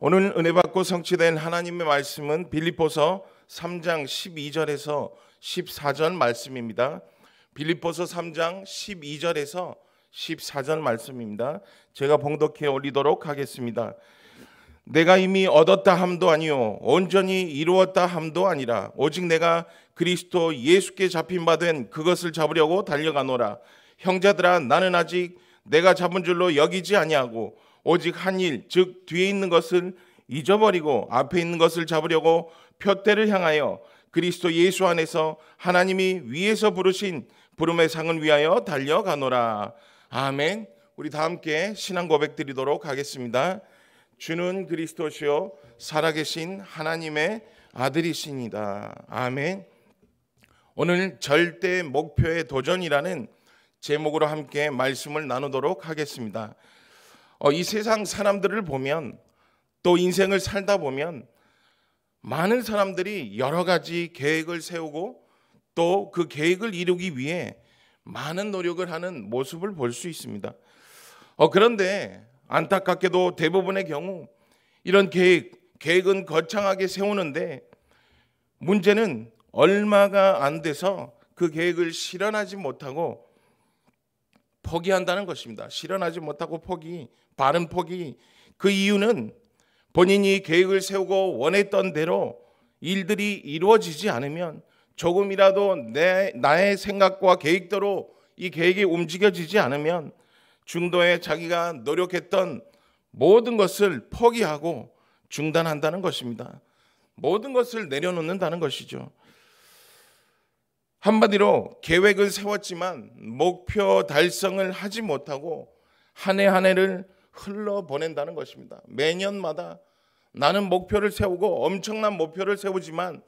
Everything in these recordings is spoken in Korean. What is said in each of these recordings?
오늘 은혜 받고 성취된 하나님의 말씀은 빌립보서 3장 12절에서 14절 말씀입니다. 빌립보서 3장 12절에서 14절 말씀입니다. 제가 봉독해 올리도록 하겠습니다. 내가 이미 얻었다 함도 아니요 온전히 이루었다 함도 아니라 오직 내가 그리스도 예수께 잡힌 바 된 그것을 잡으려고 달려가노라 형제들아 나는 아직 내가 잡은 줄로 여기지 아니하고 오직 한 일, 즉 뒤에 있는 것을 잊어버리고 앞에 있는 것을 잡으려고 표대를 향하여 그리스도 예수 안에서 하나님이 위에서 부르신 부름의 상을 위하여 달려가노라. 아멘. 우리 다 함께 신앙 고백 드리도록 하겠습니다. 주는 그리스도시요 살아계신 하나님의 아들이십니다. 아멘. 오늘 절대 목표의 도전이라는 제목으로 함께 말씀을 나누도록 하겠습니다. 어, 이 세상 사람들을 보면 또 인생을 살다 보면 많은 사람들이 여러 가지 계획을 세우고 또 그 계획을 이루기 위해 많은 노력을 하는 모습을 볼 수 있습니다. 어, 그런데 안타깝게도 대부분의 경우 이런 계획, 계획은 거창하게 세우는데 문제는 얼마가 안 돼서 그 계획을 실현하지 못하고 포기한다는 것입니다. 실현하지 못하고 포기, 바른 포기. 그 이유는 본인이 계획을 세우고 원했던 대로 일들이 이루어지지 않으면 조금이라도 내 나의 생각과 계획대로 이 계획이 움직여지지 않으면 중도에 자기가 노력했던 모든 것을 포기하고 중단한다는 것입니다. 모든 것을 내려놓는다는 것이죠. 한마디로 계획을 세웠지만 목표 달성을 하지 못하고 한 해한 한 해를 흘러보낸다는 것입니다. 매년마다 나는 목표를 세우고 엄청난 목표를 세우지만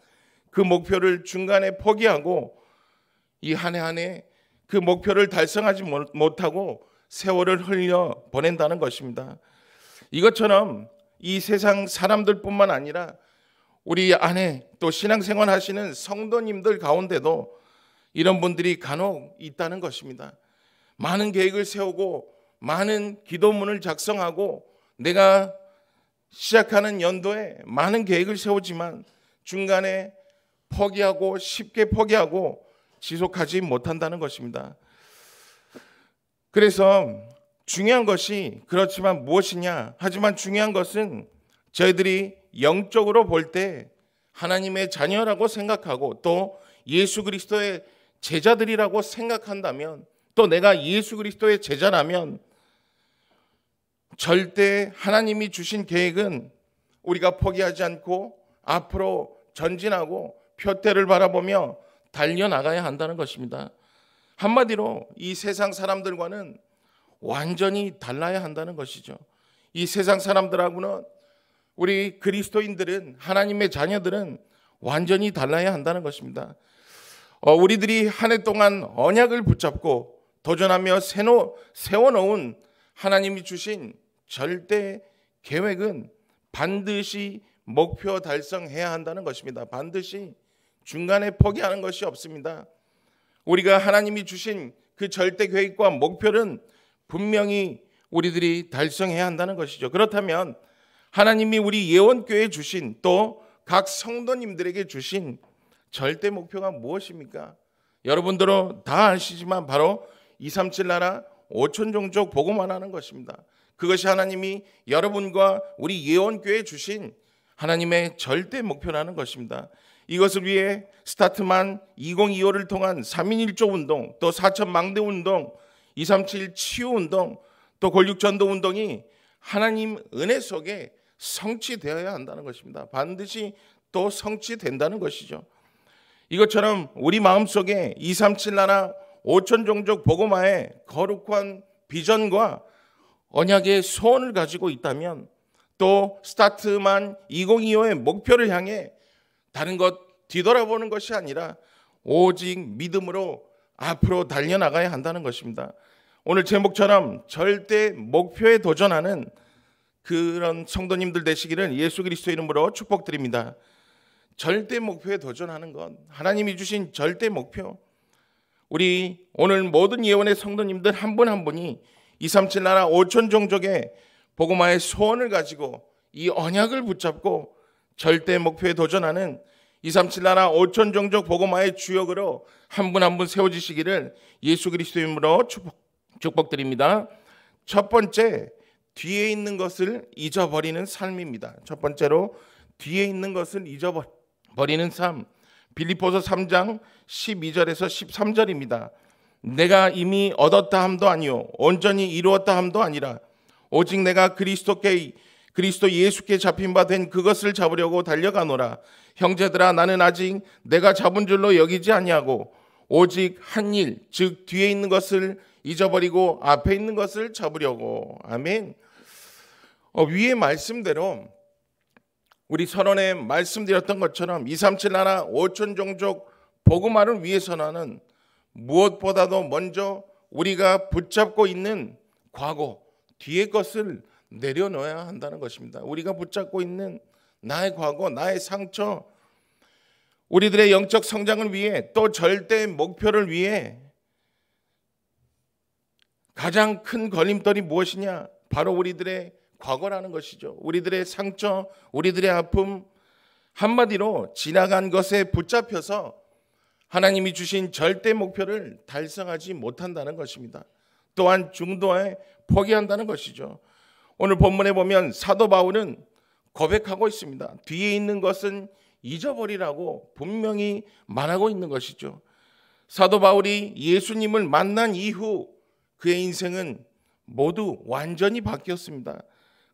그 목표를 중간에 포기하고 이 한 해 한 해 그 목표를 달성하지 못하고 세월을 흘려보낸다는 것입니다. 이것처럼 이 세상 사람들뿐만 아니라 우리 안에 또 신앙생활 하시는 성도님들 가운데도 이런 분들이 간혹 있다는 것입니다. 많은 계획을 세우고 많은 기도문을 작성하고 내가 시작하는 연도에 많은 계획을 세우지만 중간에 포기하고 쉽게 포기하고 지속하지 못한다는 것입니다. 그래서 중요한 것이 그렇지만 무엇이냐? 하지만 중요한 것은 저희들이 영적으로 볼 때 하나님의 자녀라고 생각하고 또 예수 그리스도의 제자들이라고 생각한다면 또 내가 예수 그리스도의 제자라면 절대 하나님이 주신 계획은 우리가 포기하지 않고 앞으로 전진하고 표태를 바라보며 달려나가야 한다는 것입니다. 한마디로 이 세상 사람들과는 완전히 달라야 한다는 것이죠. 이 세상 사람들하고는 우리 그리스도인들은 하나님의 자녀들은 완전히 달라야 한다는 것입니다. 어, 우리들이 한 해 동안 언약을 붙잡고 도전하며 새노, 세워놓은 하나님이 주신 절대 계획은 반드시 목표 달성해야 한다는 것입니다. 반드시 중간에 포기하는 것이 없습니다. 우리가 하나님이 주신 그 절대 계획과 목표는 분명히 우리들이 달성해야 한다는 것이죠. 그렇다면 하나님이 우리 예원교회 주신 또 각 성도님들에게 주신 절대 목표가 무엇입니까? 여러분들은 다 아시지만 바로 237 나라 5천 종족 복음만 하는 것입니다. 그것이 하나님이 여러분과 우리 예원교회 주신 하나님의 절대 목표라는 것입니다. 이것을 위해 스타트만 2025를 통한 3인 1조 운동, 또 4천 망대 운동, 237 치유 운동, 또 골육 전도 운동이 하나님 은혜 속에 성취되어야 한다는 것입니다. 반드시 또 성취된다는 것이죠. 이것처럼 우리 마음속에 237 나라 5천 종족 복음화의 거룩한 비전과 언약의 소원을 가지고 있다면 또 스타트만 2025의 목표를 향해 다른 것 뒤돌아보는 것이 아니라 오직 믿음으로 앞으로 달려나가야 한다는 것입니다. 오늘 제목처럼 절대 목표에 도전하는 그런 성도님들 되시기를 예수 그리스도 이름으로 축복드립니다. 절대 목표에 도전하는 것, 하나님이 주신 절대 목표. 우리 오늘 모든 예원의 성도님들 한 분한 한 분이 237 나라 5천 종족의 복음화의 소원을 가지고 이 언약을 붙잡고 절대 목표에 도전하는 237 나라 5천 종족 복음화의 주역으로 한 분 한 분 세워지시기를 예수 그리스도 이름으로 축복, 축복드립니다. 첫 번째 뒤에 있는 것을 잊어버리는 삶입니다. 첫 번째로 뒤에 있는 것을 잊어버 버리는 삶. 빌립보서 3장 12절에서 13절입니다. 내가 이미 얻었다 함도 아니요 온전히 이루었다 함도 아니라 오직 내가 그리스도께 그리스도 예수께 잡힌 바 된 그것을 잡으려고 달려가노라 형제들아 나는 아직 내가 잡은 줄로 여기지 아니하고 오직 한일즉 뒤에 있는 것을 잊어버리고 앞에 있는 것을 잡으려고 아멘. 어, 위의 말씀대로 우리 선언에 말씀드렸던 것처럼 237 나라 5천 종족 복음화를 위해서 나는 무엇보다도 먼저 우리가 붙잡고 있는 과거 뒤의 것을 내려놓아야 한다는 것입니다. 우리가 붙잡고 있는 나의 과거, 나의 상처, 우리들의 영적 성장을 위해 또 절대 목표를 위해 가장 큰 걸림돌이 무엇이냐? 바로 우리들의 과거라는 것이죠. 우리들의 상처, 우리들의 아픔, 한마디로 지나간 것에 붙잡혀서 하나님이 주신 절대 목표를 달성하지 못한다는 것입니다. 또한 중도에 포기한다는 것이죠. 오늘 본문에 보면 사도 바울은 고백하고 있습니다. 뒤에 있는 것은 잊어버리라고 분명히 말하고 있는 것이죠. 사도 바울이 예수님을 만난 이후 그의 인생은 모두 완전히 바뀌었습니다.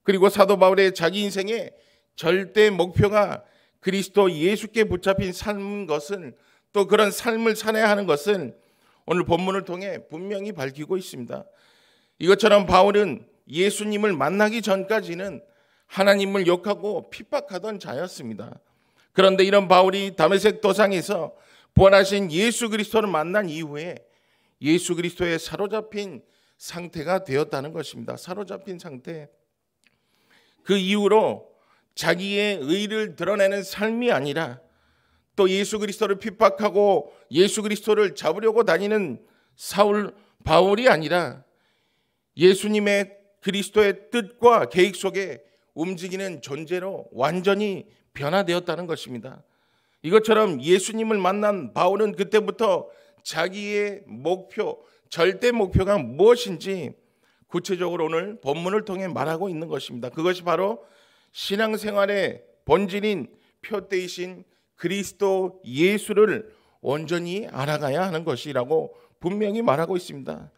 그리고 사도 바울의 자기 인생의 절대 목표가 그리스도 예수께 붙잡힌 삶 것은 또 그런 삶을 살아야 하는 것은 오늘 본문을 통해 분명히 밝히고 있습니다. 이것처럼 바울은 예수님을 만나기 전까지는 하나님을 욕하고 핍박하던 자였습니다. 그런데 이런 바울이 다메섹 도상에서 부활하신 예수 그리스도를 만난 이후에 예수 그리스도에 사로잡힌 상태가 되었다는 것입니다. 사로잡힌 상태. 그 이후로 자기의 의를 드러내는 삶이 아니라 또 예수 그리스도를 핍박하고 예수 그리스도를 잡으려고 다니는 사울 바울이 아니라 예수님의 그리스도의 뜻과 계획 속에 움직이는 존재로 완전히 변화되었다는 것입니다. 이것처럼 예수님을 만난 바울은 그때부터 자기의 목표, 절대 목표가 무엇인지 구체적으로 오늘 본문을 통해 말하고 있는 것입니다. 그것이 바로 신앙생활의 본질인 표대이신 그리스도 예수를 온전히 알아가야 하는 것이라고 분명히 말하고 있습니다.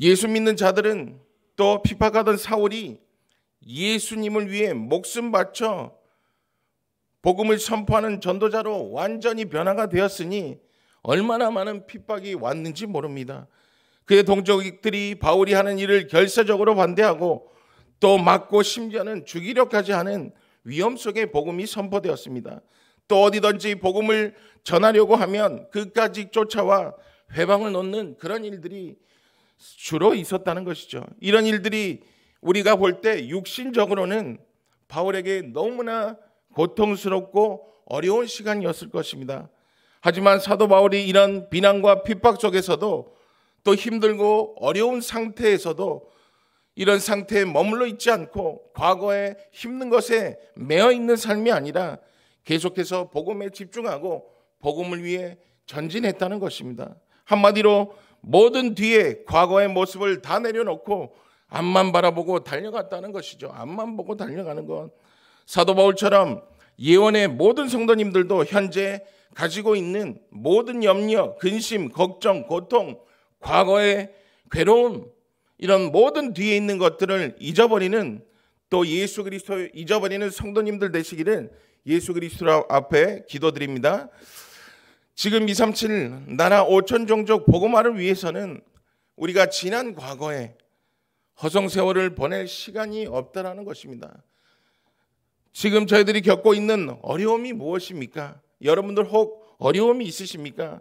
예수 믿는 자들은 또 핍박하던 사울이 예수님을 위해 목숨 바쳐 복음을 선포하는 전도자로 완전히 변화가 되었으니 얼마나 많은 핍박이 왔는지 모릅니다. 그의 동족들이 바울이 하는 일을 결사적으로 반대하고 또 막고 심지어는 죽이려까지 하는 위험 속에 복음이 선포되었습니다. 또 어디든지 복음을 전하려고 하면 그까지 쫓아와 회방을 놓는 그런 일들이 주로 있었다는 것이죠. 이런 일들이 우리가 볼 때 육신적으로는 바울에게 너무나 고통스럽고 어려운 시간이었을 것입니다. 하지만 사도 바울이 이런 비난과 핍박 속에서도 또 힘들고 어려운 상태에서도 이런 상태에 머물러 있지 않고 과거에 힘든 것에 매어 있는 삶이 아니라 계속해서 복음에 집중하고 복음을 위해 전진했다는 것입니다. 한마디로 모든 뒤에 과거의 모습을 다 내려놓고 앞만 바라보고 달려갔다는 것이죠. 앞만 보고 달려가는 것. 사도 바울처럼 예원의 모든 성도님들도 현재 가지고 있는 모든 염려, 근심, 걱정, 고통, 과거의 괴로움, 이런 모든 뒤에 있는 것들을 잊어버리는 또 예수 그리스도 잊어버리는 성도님들 되시기를 예수 그리스도 앞에 기도드립니다. 지금 237 나라 5천 종족 복음화를 위해서는 우리가 지난 과거에 허송 세월을 보낼 시간이 없다라는 것입니다. 지금 저희들이 겪고 있는 어려움이 무엇입니까? 여러분들 혹 어려움이 있으십니까?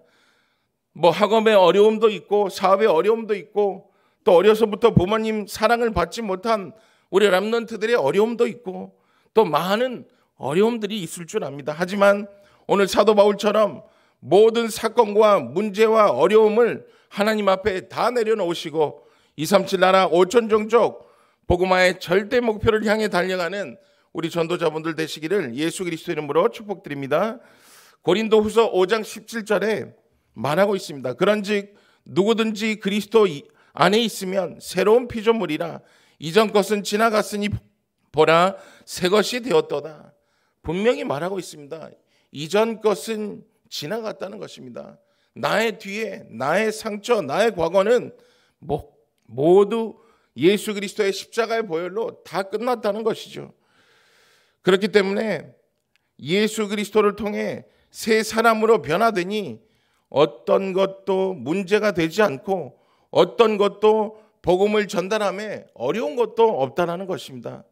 뭐 학업의 어려움도 있고 사업의 어려움도 있고 또 어려서부터 부모님 사랑을 받지 못한 우리 람넌트들의 어려움도 있고 또 많은 어려움들이 있을 줄 압니다. 하지만 오늘 사도 바울처럼 모든 사건과 문제와 어려움을 하나님 앞에 다 내려놓으시고 237 나라 5천 종족 복음화의 절대 목표를 향해 달려가는 우리 전도자분들 되시기를 예수 그리스도 이름으로 축복드립니다. 고린도 후서 5장 17절에 말하고 있습니다. 그런즉 누구든지 그리스도 안에 있으면 새로운 피조물이라 이전 것은 지나갔으니 보라 새 것이 되었도다. 분명히 말하고 있습니다. 이전 것은 지나갔다는 것입니다. 나의 뒤에 나의 상처, 나의 과거는 뭐, 모두 예수 그리스도의 십자가의 보혈로 다 끝났다는 것이죠. 그렇기 때문에 예수 그리스도를 통해 새 사람으로 변화되니 어떤 것도 문제가 되지 않고 어떤 것도 복음을 전달함에 어려운 것도 없다라는 것입니다.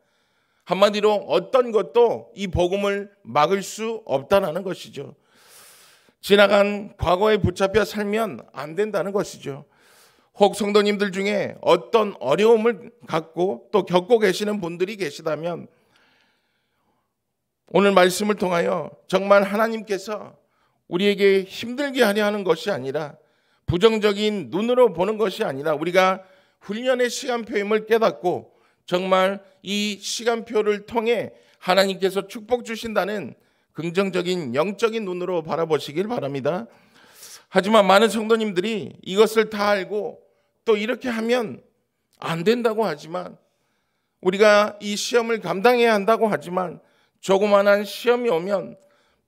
한마디로 어떤 것도 이 복음을 막을 수 없다라는 것이죠. 지나간 과거에 붙잡혀 살면 안 된다는 것이죠. 혹 성도님들 중에 어떤 어려움을 갖고 또 겪고 계시는 분들이 계시다면 오늘 말씀을 통하여 정말 하나님께서 우리에게 힘들게 하려 하는 것이 아니라 부정적인 눈으로 보는 것이 아니라 우리가 훈련의 시간표임을 깨닫고 정말 이 시간표를 통해 하나님께서 축복 주신다는 긍정적인 영적인 눈으로 바라보시길 바랍니다. 하지만 많은 성도님들이 이것을 다 알고 또 이렇게 하면 안 된다고 하지만 우리가 이 시험을 감당해야 한다고 하지만 조그만한 시험이 오면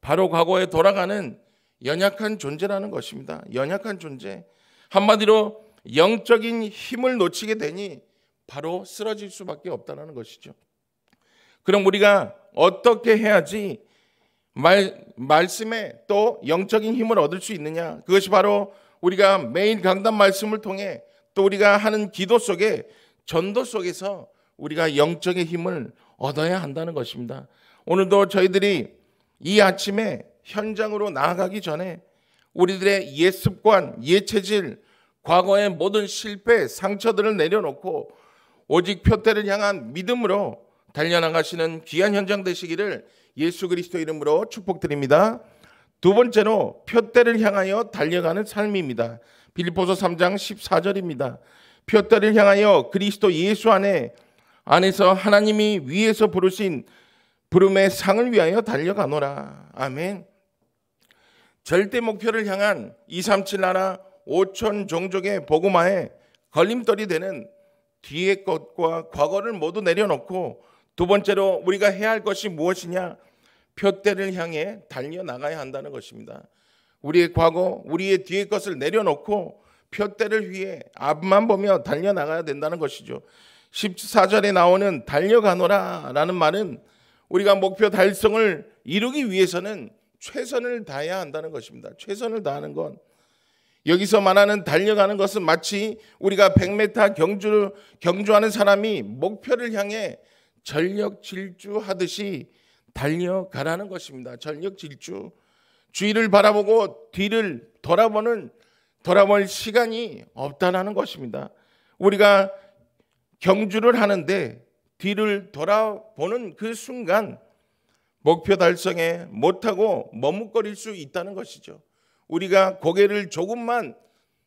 바로 과거에 돌아가는 연약한 존재라는 것입니다. 연약한 존재. 한마디로 영적인 힘을 놓치게 되니 바로 쓰러질 수밖에 없다는 것이죠. 그럼 우리가 어떻게 해야지 말, 말씀에 또 영적인 힘을 얻을 수 있느냐? 그것이 바로 우리가 매일 강단 말씀을 통해 또 우리가 하는 기도 속에 전도 속에서 우리가 영적인 힘을 얻어야 한다는 것입니다. 오늘도 저희들이 이 아침에 현장으로 나아가기 전에 우리들의 예 습관, 예 체질, 과거의 모든 실패, 상처들을 내려놓고 오직 표태를 향한 믿음으로 달려나가시는 귀한 현장 되시기를 예수 그리스도 이름으로 축복드립니다. 두 번째로 표대를 향하여 달려가는 삶입니다. 빌리포서 3장 14절입니다. 표대를 향하여 그리스도 예수 안에 안에서 하나님이 위에서 부르신 부름의 상을 위하여 달려가노라. 아멘. 절대 목표를 향한 237 나라 5천 종족의 복음화에 걸림돌이 되는 뒤의 것과 과거를 모두 내려놓고 두 번째로 우리가 해야 할 것이 무엇이냐? 표대를 향해 달려 나가야 한다는 것입니다. 우리의 과거, 우리의 뒤의 것을 내려놓고 표대를 위해 앞만 보며 달려 나가야 된다는 것이죠. 14절에 나오는 달려가노라라는 말은 우리가 목표 달성을 이루기 위해서는 최선을 다해야 한다는 것입니다. 최선을 다하는 건 여기서 말하는 달려가는 것은 마치 우리가 100m 경주 경주하는 사람이 목표를 향해 전력 질주하듯이 달려가라는 것입니다. 전력 질주. 주위를 바라보고 뒤를 돌아보는 돌아볼 시간이 없다라는 것입니다. 우리가 경주를 하는데 뒤를 돌아보는 그 순간 목표 달성에 못하고 머뭇거릴 수 있다는 것이죠. 우리가 고개를 조금만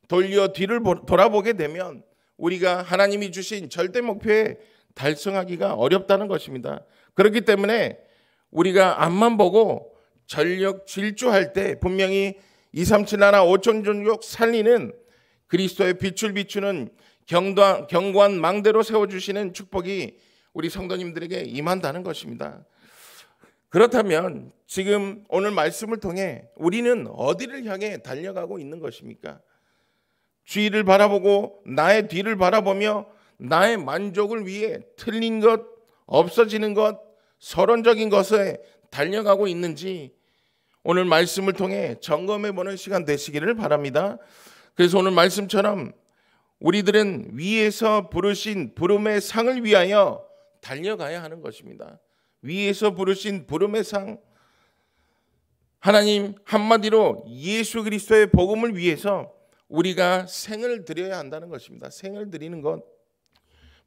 돌려 뒤를 돌아보게 되면 우리가 하나님이 주신 절대 목표에 달성하기가 어렵다는 것입니다. 그렇기 때문에 우리가 앞만 보고 전력 질주할 때 분명히 2, 3, 7 하나 5천 종족 살리는 그리스도의 빛을 비추는 경관, 망대로 세워주시는 축복이 우리 성도님들에게 임한다는 것입니다. 그렇다면 지금 오늘 말씀을 통해 우리는 어디를 향해 달려가고 있는 것입니까? 주위를 바라보고 나의 뒤를 바라보며 나의 만족을 위해 틀린 것, 없어지는 것, 서론적인 것에 달려가고 있는지 오늘 말씀을 통해 점검해 보는 시간 되시기를 바랍니다. 그래서 오늘 말씀처럼 우리들은 위에서 부르신 부름의 상을 위하여 달려가야 하는 것입니다. 위에서 부르신 부름의 상 하나님 한마디로 예수 그리스도의 복음을 위해서 우리가 생을 드려야 한다는 것입니다. 생을 드리는 것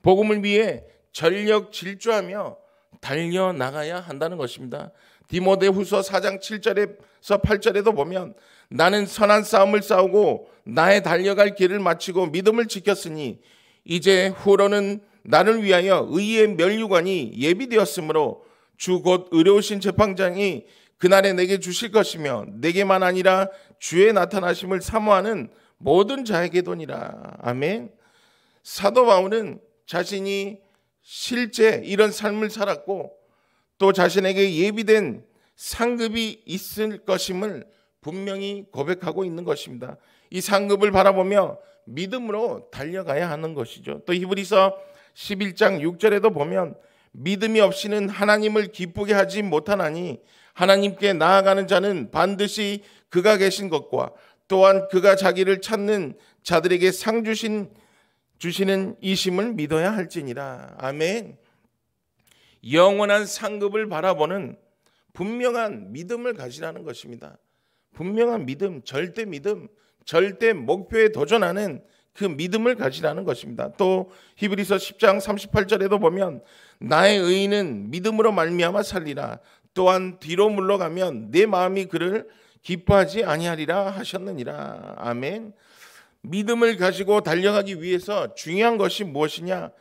복음을 위해 전력 질주하며 달려 나가야 한다는 것입니다. 디모데후서 4장 7절에서 8절에도 보면 나는 선한 싸움을 싸우고 나의 달려갈 길을 마치고 믿음을 지켰으니 이제 후로는 나를 위하여 의의 멸류관이 예비되었으므로 주곧의료우신 재판장이 그날에 내게 주실 것이며 내게만 아니라 주의 나타나심을 사모하는 모든 자에게 돈이라. 아멘. 사도 바울은 자신이 실제 이런 삶을 살았고 또 자신에게 예비된 상급이 있을 것임을 분명히 고백하고 있는 것입니다. 이 상급을 바라보며 믿음으로 달려가야 하는 것이죠. 또 히브리서 11장 6절에도 보면 믿음이 없이는 하나님을 기쁘게 하지 못하나니 하나님께 나아가는 자는 반드시 그가 계신 것과 또한 그가 자기를 찾는 자들에게 상 주신 주시는 이심을 믿어야 할지니라. 아멘. 영원한 상급을 바라보는 분명한 믿음을 가지라는 것입니다. 분명한 믿음, 절대 믿음, 절대 목표에 도전하는 그 믿음을 가지라는 것입니다. 또 히브리서 10장 38절에도 보면 나의 의인은 믿음으로 말미암아 살리라. 또한 뒤로 물러가면 내 마음이 그를 기뻐하지 아니하리라 하셨느니라. 아멘. 믿음을 가지고 달려가기 위해서 중요한 것이 무엇이냐?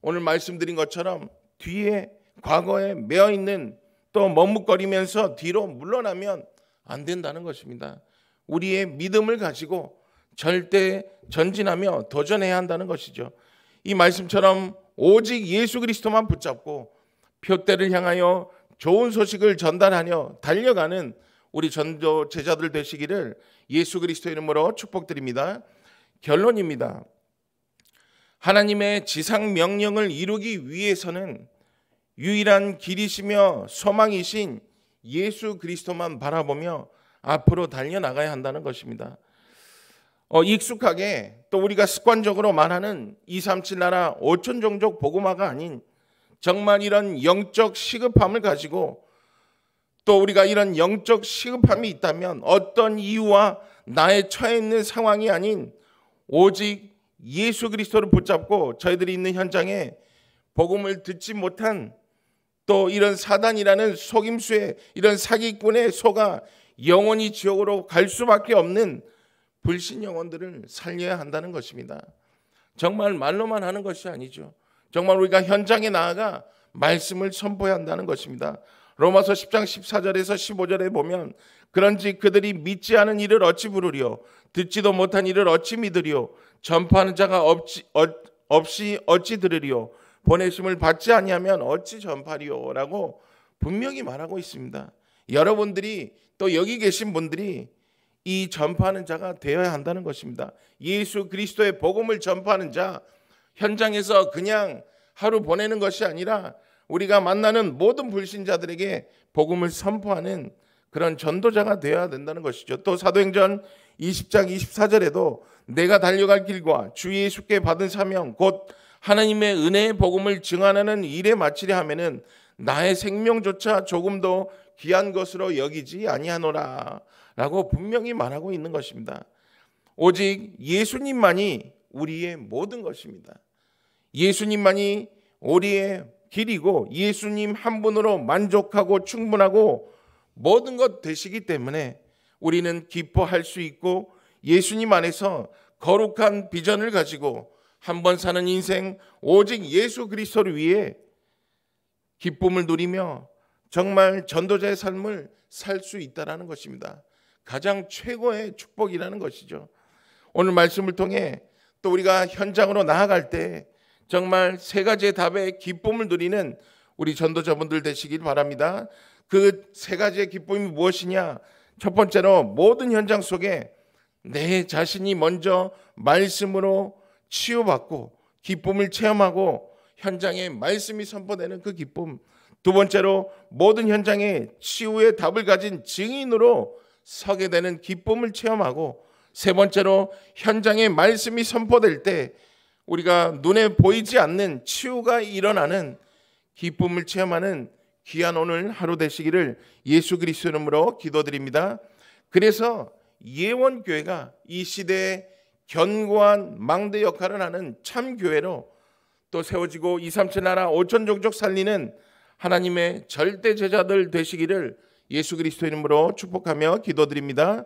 오늘 말씀드린 것처럼 뒤에 과거에 매어 있는 또 머뭇거리면서 뒤로 물러나면 안 된다는 것입니다. 우리의 믿음을 가지고 절대 전진하며 도전해야 한다는 것이죠. 이 말씀처럼 오직 예수 그리스도만 붙잡고 표대를 향하여 좋은 소식을 전달하며 달려가는 우리 전도 제자들 되시기를 예수 그리스도 이름으로 축복드립니다. 결론입니다. 하나님의 지상 명령을 이루기 위해서는 유일한 길이시며 소망이신 예수 그리스도만 바라보며 앞으로 달려나가야 한다는 것입니다. 어, 익숙하게 또 우리가 습관적으로 말하는 237 나라 5천 종족 복음화가 아닌 정말 이런 영적 시급함을 가지고 또 우리가 이런 영적 시급함이 있다면 어떤 이유와 나의 처해 있는 상황이 아닌 오직 예수 그리스도를 붙잡고 저희들이 있는 현장에 복음을 듣지 못한 또 이런 사단이라는 속임수에 이런 사기꾼의 소가 영원히 지옥으로 갈 수밖에 없는 불신 영혼들을 살려야 한다는 것입니다. 정말 말로만 하는 것이 아니죠. 정말 우리가 현장에 나아가 말씀을 선포해야 한다는 것입니다. 로마서 10장 14절에서 15절에 보면 그런지 그들이 믿지 않은 일을 어찌 부르리요 듣지도 못한 일을 어찌 믿으리요 전파하는 자가 없지, 어, 없이 어찌 들으리요 보내심을 받지 아니하면 어찌 전파리요라고 분명히 말하고 있습니다. 여러분들이 또 여기 계신 분들이 이 전파하는 자가 되어야 한다는 것입니다. 예수 그리스도의 복음을 전파하는 자, 현장에서 그냥 하루 보내는 것이 아니라 우리가 만나는 모든 불신자들에게 복음을 선포하는 그런 전도자가 되어야 된다는 것이죠. 또 사도행전 20장 24절에도 내가 달려갈 길과 주 예수께 받은 사명 곧 하나님의 은혜의 복음을 증언하는 일에 마치려 하면은 나의 생명조차 조금도 귀한 것으로 여기지 아니하노라. 라고 분명히 말하고 있는 것입니다. 오직 예수님만이 우리의 모든 것입니다. 예수님만이 우리의 길이고 예수님 한 분으로 만족하고 충분하고 모든 것 되시기 때문에 우리는 기뻐할 수 있고 예수님 안에서 거룩한 비전을 가지고 한번 사는 인생 오직 예수 그리스도를 위해 기쁨을 누리며 정말 전도자의 삶을 살 수 있다라는 것입니다. 가장 최고의 축복이라는 것이죠. 오늘 말씀을 통해 또 우리가 현장으로 나아갈 때 정말 세 가지의 답에 기쁨을 누리는 우리 전도자분들 되시길 바랍니다. 그 세 가지의 기쁨이 무엇이냐? 첫 번째로 모든 현장 속에 내 자신이 먼저 말씀으로 치유받고 기쁨을 체험하고 현장에 말씀이 선포되는 그 기쁨. 두 번째로 모든 현장에 치유의 답을 가진 증인으로 서게 되는 기쁨을 체험하고 세 번째로 현장에 말씀이 선포될 때 우리가 눈에 보이지 않는 치유가 일어나는 기쁨을 체험하는 귀한 오늘 하루 되시기를 예수 그리스도 이름으로 기도드립니다. 그래서 예원교회가 이 시대에 견고한 망대 역할을 하는 참교회로 또 세워지고 2, 3천 나라 5천 종족 살리는 하나님의 절대 제자들 되시기를 예수 그리스도 이름으로 축복하며 기도드립니다.